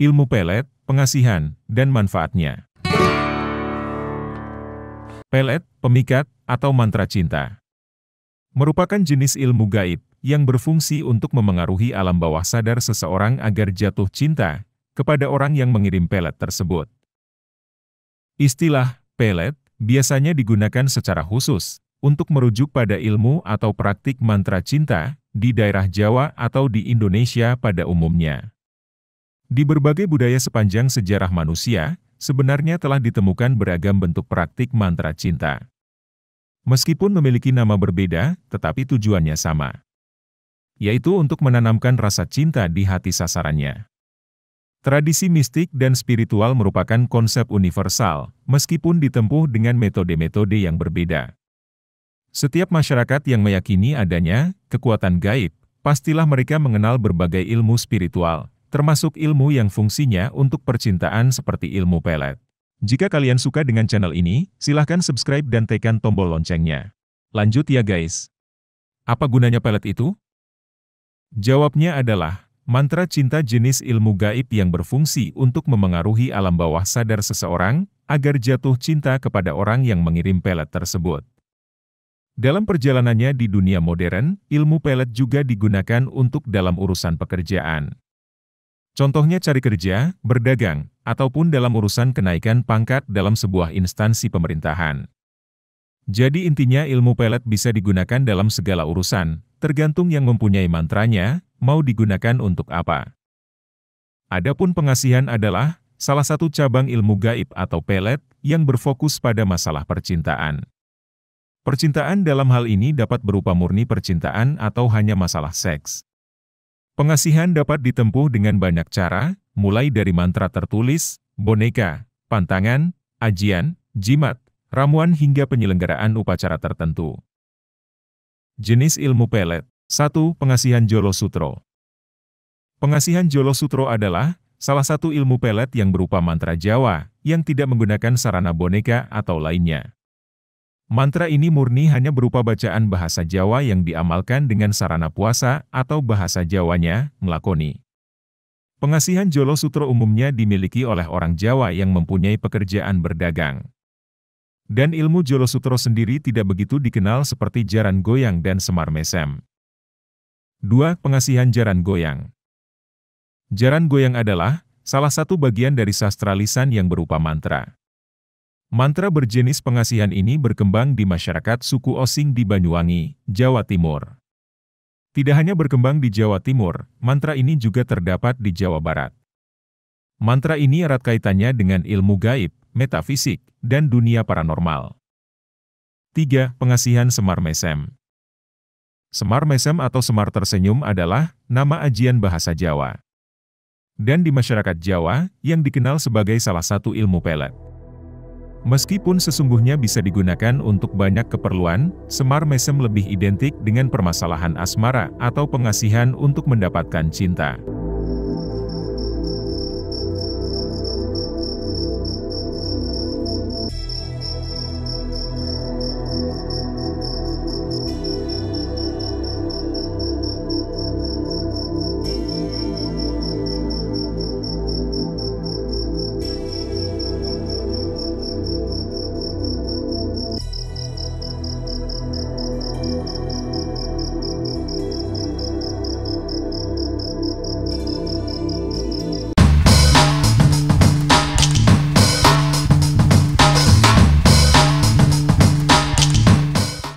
ilmu pelet, pengasihan, dan manfaatnya. Pelet, pemikat, atau mantra cinta merupakan jenis ilmu gaib yang berfungsi untuk memengaruhi alam bawah sadar seseorang agar jatuh cinta kepada orang yang mengirim pelet tersebut. Istilah pelet biasanya digunakan secara khusus untuk merujuk pada ilmu atau praktik mantra cinta di daerah Jawa atau di Indonesia pada umumnya. Di berbagai budaya sepanjang sejarah manusia, sebenarnya telah ditemukan beragam bentuk praktik mantra cinta. Meskipun memiliki nama berbeda, tetapi tujuannya sama. Yaitu untuk menanamkan rasa cinta di hati sasarannya. Tradisi mistik dan spiritual merupakan konsep universal, meskipun ditempuh dengan metode-metode yang berbeda. Setiap masyarakat yang meyakini adanya kekuatan gaib, pastilah mereka mengenal berbagai ilmu spiritual, termasuk ilmu yang fungsinya untuk percintaan seperti ilmu pelet. Jika kalian suka dengan channel ini, silahkan subscribe dan tekan tombol loncengnya. Lanjut ya guys. Apa gunanya pelet itu? Jawabnya adalah, mantra cinta jenis ilmu gaib yang berfungsi untuk memengaruhi alam bawah sadar seseorang, agar jatuh cinta kepada orang yang mengirim pelet tersebut. Dalam perjalanannya di dunia modern, ilmu pelet juga digunakan untuk dalam urusan pekerjaan. Contohnya cari kerja, berdagang, ataupun dalam urusan kenaikan pangkat dalam sebuah instansi pemerintahan. Jadi intinya ilmu pelet bisa digunakan dalam segala urusan, tergantung yang mempunyai mantranya, mau digunakan untuk apa. Adapun pengasihan adalah salah satu cabang ilmu gaib atau pelet yang berfokus pada masalah percintaan. Percintaan dalam hal ini dapat berupa murni percintaan atau hanya masalah seks. Pengasihan dapat ditempuh dengan banyak cara, mulai dari mantra tertulis, boneka, pantangan, ajian, jimat, ramuan hingga penyelenggaraan upacara tertentu. Jenis ilmu pelet 1. Pengasihan Jolo Sutro Pengasihan Jolo Sutro adalah salah satu ilmu pelet yang berupa mantra Jawa, yang tidak menggunakan sarana boneka atau lainnya. Mantra ini murni hanya berupa bacaan bahasa Jawa yang diamalkan dengan sarana puasa atau bahasa Jawanya, melakoni. Pengasihan Jolo Sutro umumnya dimiliki oleh orang Jawa yang mempunyai pekerjaan berdagang. Dan ilmu Jolo Sutro sendiri tidak begitu dikenal seperti Jaran Goyang dan Semar Mesem. 2. Pengasihan Jaran Goyang Jaran Goyang adalah salah satu bagian dari sastra lisan yang berupa mantra. Mantra berjenis pengasihan ini berkembang di masyarakat suku Osing di Banyuwangi, Jawa Timur. Tidak hanya berkembang di Jawa Timur, mantra ini juga terdapat di Jawa Barat. Mantra ini erat kaitannya dengan ilmu gaib, metafisik, dan dunia paranormal. 3. Pengasihan Semar Mesem Semar Mesem atau Semar Tersenyum adalah nama ajian bahasa Jawa. Dan di masyarakat Jawa, yang dikenal sebagai salah satu ilmu pelet. Meskipun sesungguhnya bisa digunakan untuk banyak keperluan, semar mesem lebih identik dengan permasalahan asmara atau pengasihan untuk mendapatkan cinta.